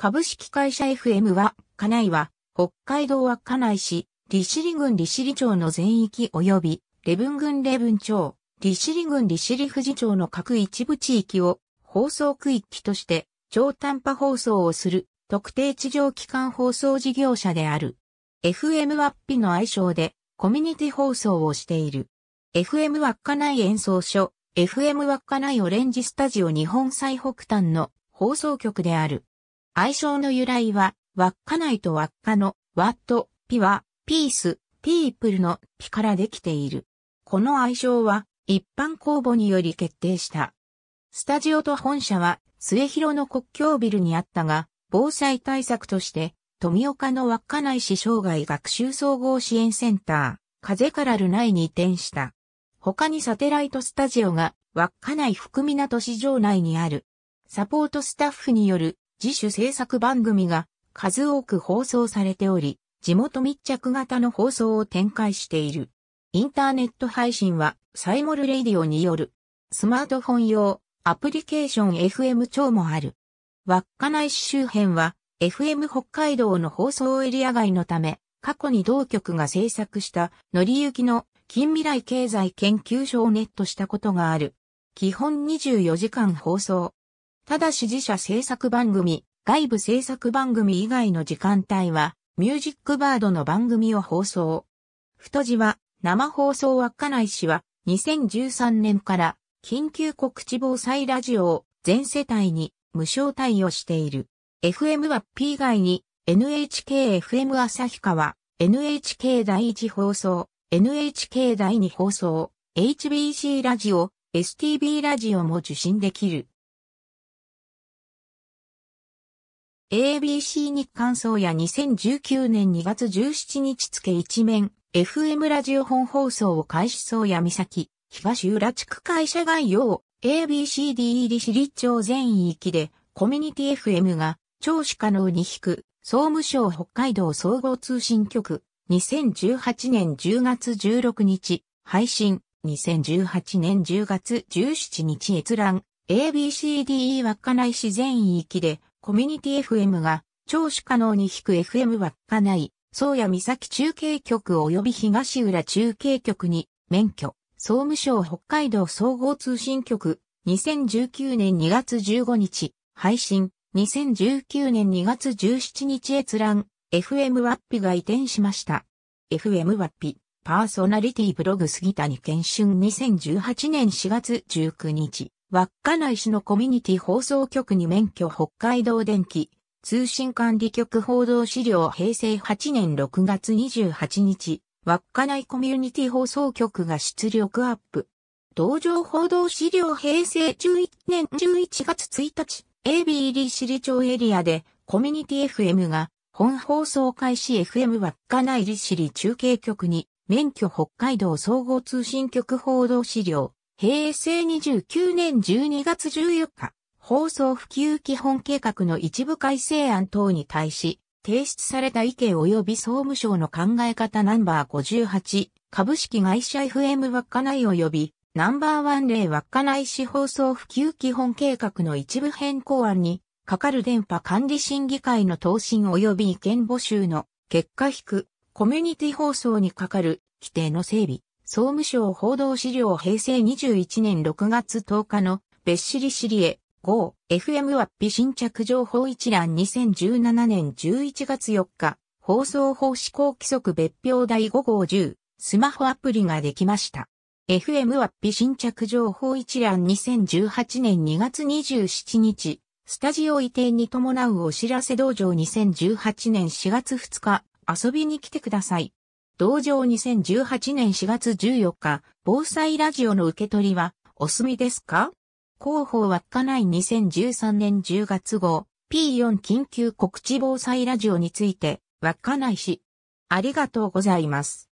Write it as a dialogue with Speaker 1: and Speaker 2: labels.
Speaker 1: 株式会社 FM は、家内は、北海道は家内市、利尻郡利尻町の全域及び、礼文郡礼文町、利尻郡利尻富士町の各一部地域を放送区域として超短波放送をする特定地上機関放送事業者である。FM ワッピの愛称でコミュニティ放送をしている。FM 家内演奏所、FM 家内オレンジスタジオ日本最北端の放送局である。愛称の由来は、稚内と輪っかの、ワット、ピは、ピース、ピープルのピからできている。この愛称は、一般公募により決定した。スタジオと本社は、末広の国境ビルにあったが、防災対策として、富岡の稚内市障害学習総合支援センター、風からル内に移転した。他にサテライトスタジオが、稚内福港市場内にある。サポートスタッフによる自主制作番組が数多く放送されており、地元密着型の放送を展開している。インターネット配信はサイモルレイディオによるスマートフォン用アプリケーション FM 超もある。稚内市周辺は FM 北海道の放送エリア外のため、過去に同局が制作した乗り行きの近未来経済研究所をネットしたことがある。基本24時間放送。ただ支持者制作番組、外部制作番組以外の時間帯は、ミュージックバードの番組を放送。太字は、生放送稚内市は、2013年から、緊急告知防災ラジオを全世帯に無償対応している。FM は P 以外に、NHKFM 日川、NHK 第1放送、NHK 第2放送、HBC ラジオ、STB ラジオも受信できる。ABC 日刊層や2019年2月17日付一面、FM ラジオ本放送を開始層や岬、東浦地区会社概要、ABCD 入り市立町全域で、コミュニティ FM が、聴取可能に引く、総務省北海道総合通信局、2018年10月16日、配信、2018年10月17日閲覧、ABCDE 稚内市全域で、コミュニティ FM が、聴取可能に引く FM はかない、宗谷岬中継局及び東浦中継局に、免許、総務省北海道総合通信局、2019年2月15日、配信、2019年2月17日閲覧、FM ワッピが移転しました。FM ワッピ、パーソナリティブログ杉谷健春2018年4月19日。稚内市のコミュニティ放送局に免許北海道電気通信管理局報道資料平成8年6月28日、稚内コミュニティ放送局が出力アップ。同情報道資料平成11年11月1日、AB 入尻町エリアでコミュニティ FM が本放送開始 FM 稚内市尻中継局に免許北海道総合通信局報道資料平成29年12月14日、放送普及基本計画の一部改正案等に対し、提出された意見及び総務省の考え方ナンバー58、株式会社 FM 稚内及び、ナンバーワン例稚内市放送普及基本計画の一部変更案に、かかる電波管理審議会の答申及び意見募集の結果引く、コミュニティ放送にかかる規定の整備。総務省報道資料平成21年6月10日の別しり知りへ 5FM ワッピ新着情報一覧2017年11月4日放送法施行規則別表第5号10スマホアプリができました。FM ワッピ新着情報一覧2018年2月27日スタジオ移転に伴うお知らせ道場2018年4月2日遊びに来てください。同場2018年4月14日、防災ラジオの受け取りは、お済みですか広報稚内2013年10月号、P4 緊急告知防災ラジオについて、稚内市。ありがとうございます。